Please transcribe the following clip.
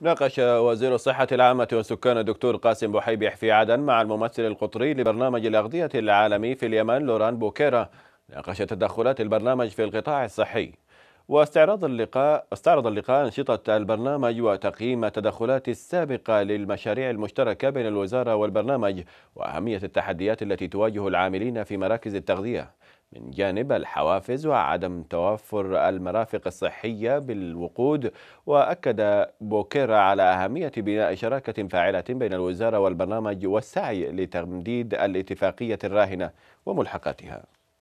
ناقش وزير الصحة العامة والسكان الدكتور قاسم بحيبيح في عدن مع الممثل القطري لبرنامج الأغذية العالمي في اليمن لوران بوكيرا ناقش تدخلات البرنامج في القطاع الصحي واستعرض اللقاء استعرض اللقاء أنشطة البرنامج وتقييم التدخلات السابقة للمشاريع المشتركة بين الوزارة والبرنامج وأهمية التحديات التي تواجه العاملين في مراكز التغذية من جانب الحوافز وعدم توفر المرافق الصحية بالوقود وأكد بوكيرا على أهمية بناء شراكة فاعلة بين الوزارة والبرنامج والسعي لتمديد الاتفاقية الراهنة وملحقاتها